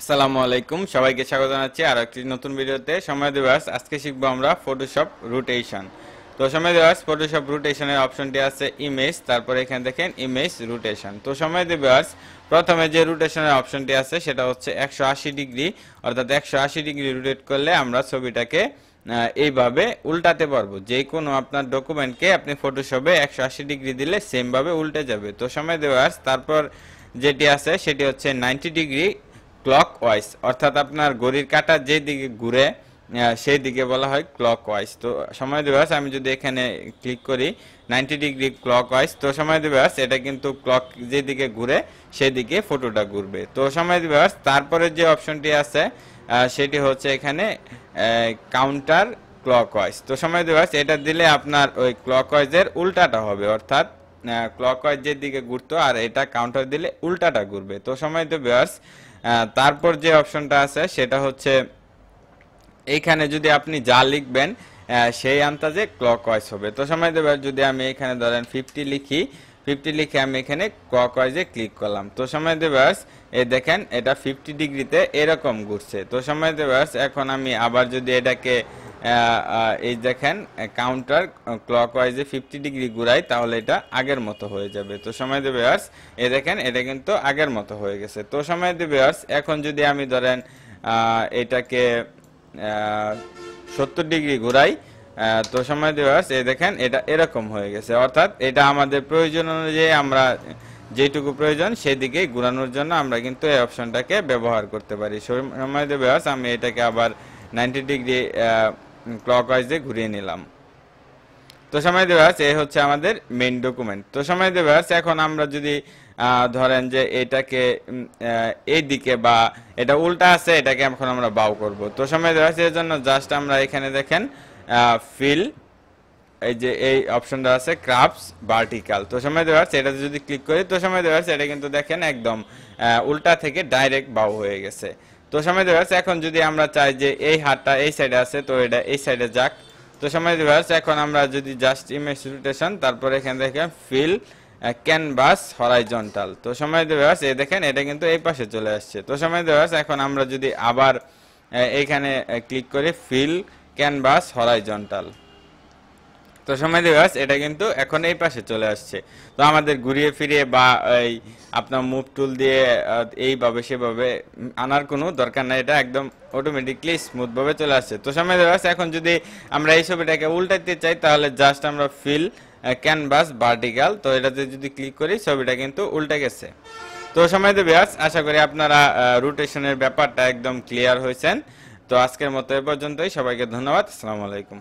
আসসালামু আলাইকুম সবাইকে স্বাগত জানাচ্ছি আর একটি নতুন ভিডিওতে সময় দিবাস আজকে শিখবো আমরা ফটোশপ রুটেশন তো সময় দিবাস ফটোশপ রুটেশনের অপশনটি আছে ইমেজ তারপর এখানে দেখেন ইমেজ রুটেশন তো সময় দিবাস প্রথমে যে রুটেশনের অপশনটি আছে সেটা হচ্ছে একশো ডিগ্রি অর্থাৎ একশো ডিগ্রি রুটেট করলে আমরা ছবিটাকে এইভাবে উল্টাতে পারবো যে কোনো আপনার ডকুমেন্টকে আপনি ফটোশপে একশো আশি ডিগ্রি দিলে সেমভাবে উল্টে যাবে তো সময় দেবাস তারপর যেটি আছে সেটি হচ্ছে নাইনটি ডিগ্রি ক্লক ওয়াইজ অর্থাৎ আপনার গড়ির কাটা দিকে ঘুরে সেই দিকে বলা হয় ক্লক ওয়াইজ তো সময় দিবস আমি যদি এখানে ক্লিক করি নাইনটি ডিগ্রি ক্লক ওয়াইজ তো সময় দিবস এটা কিন্তু ক্লক যেদিকে ঘুরে সেদিকে ফটোটা ঘুরবে তো সময় দিবস তারপরে যে অপশনটি আছে সেটি হচ্ছে এখানে কাউন্টার ক্লক ওয়াইজ তো সময় দিবস এটা দিলে আপনার ওই ক্লক ওয়াইজের উল্টাটা হবে অর্থাৎ যে দিকে ঘুরতো আর এটা কাউন্টার দিলে উল্টাটা ঘুরবে তো সময় তো ব্যাস তারপর যে অপশনটা আছে সেটা হচ্ছে এইখানে যদি আপনি যা লিখবেন সেই আন্তাজে ক্লকওয়াইজ হবে তো সময় তো যদি আমি এখানে ধরেন ফিফটি লিখি ফিফটি লিখে আমি এখানে ক্লকওয়াইজে ক্লিক করলাম তো সময় ব্যাস এ দেখেন এটা ফিফটি ডিগ্রিতে এরকম ঘুরছে তো সময় দেবাস এখন আমি আবার যদি এটাকে এই দেখেন কাউন্টার ক্লক ওয়াইজে ফিফটি ডিগ্রি ঘুরাই তাহলে এটা আগের মতো হয়ে যাবে তো সময় দেবে আর্স এ দেখেন এটা কিন্তু আগের মতো হয়ে গেছে তো সময় দেবে আর্স এখন যদি আমি ধরেন এটাকে সত্তর ডিগ্রি ঘুরাই তো সময় দেওয়ার্স এ দেখেন এটা এরকম হয়ে গেছে অর্থাৎ এটা আমাদের প্রয়োজন অনুযায়ী আমরা যেটুকু প্রয়োজন সেদিকে ঘুরানোর জন্য আমরা কিন্তু এই অপশনটাকে ব্যবহার করতে পারি সময় দেওয়ার্স আমি এটাকে আবার নাইনটি ডিগ্রি ক্লকওয়াইজে ঘুরিয়ে নিলাম তো সময় আছে এ হচ্ছে আমাদের মেন ডকুমেন্ট তো সময় দেবাস এখন আমরা যদি ধরেন যে এটাকে এই দিকে বা এটা উল্টা আছে এটাকে এখন আমরা বাউ করব তো সময় আছে এর জন্য জাস্ট আমরা এখানে দেখেন ফিল এই যে এই অপশনটা আছে ক্রাফটস ভার্টিক্যাল তো সময় আছে এটাতে যদি ক্লিক করি তো সময় আছে এটা কিন্তু দেখেন একদম উল্টা থেকে ডাইরেক্ট বাউ হয়ে গেছে তো সময় দেবাস এখন যদি আমরা চাই যে এই হাটটা এই সাইডে আছে তো এটা এই সাইডে যাক তো সময় দেবাস এখন আমরা যদি জাস্ট ইমেজ রোটেশন তারপর এখান থেকে ফিল ক্যানভাস হরাইজন্টাল তো সময় দেবাস এই দেখেন এটা কিন্তু এই পাশে চলে আসছে তো সময় দেবাস এখন আমরা যদি আবার এইখানে ক্লিক করে ফিল ক্যানভাস হরাইজন্টাল তো সময় দেবাস এটা কিন্তু এখন এই পাশে চলে আসছে তো আমাদের ঘুরিয়ে ফিরিয়ে বা এই আপনার মুভ টুল দিয়ে এইভাবে সেভাবে আনার কোনো দরকার নাই এটা একদম অটোমেটিকলি স্মুথভাবে চলে আসছে তো সময় দেবাস এখন যদি আমরা এই ছবিটাকে উল্টাইতে চাই তাহলে জাস্ট আমরা ফিল ক্যানভাস ভার্টিক্যাল তো এটাতে যদি ক্লিক করি ছবিটা কিন্তু উল্টে গেছে তো সময় দেবাস আশা করি আপনারা রোটেশনের ব্যাপারটা একদম ক্লিয়ার হয়েছেন তো আজকের মতো এ পর্যন্তই সবাইকে ধন্যবাদ আসসালামু আলাইকুম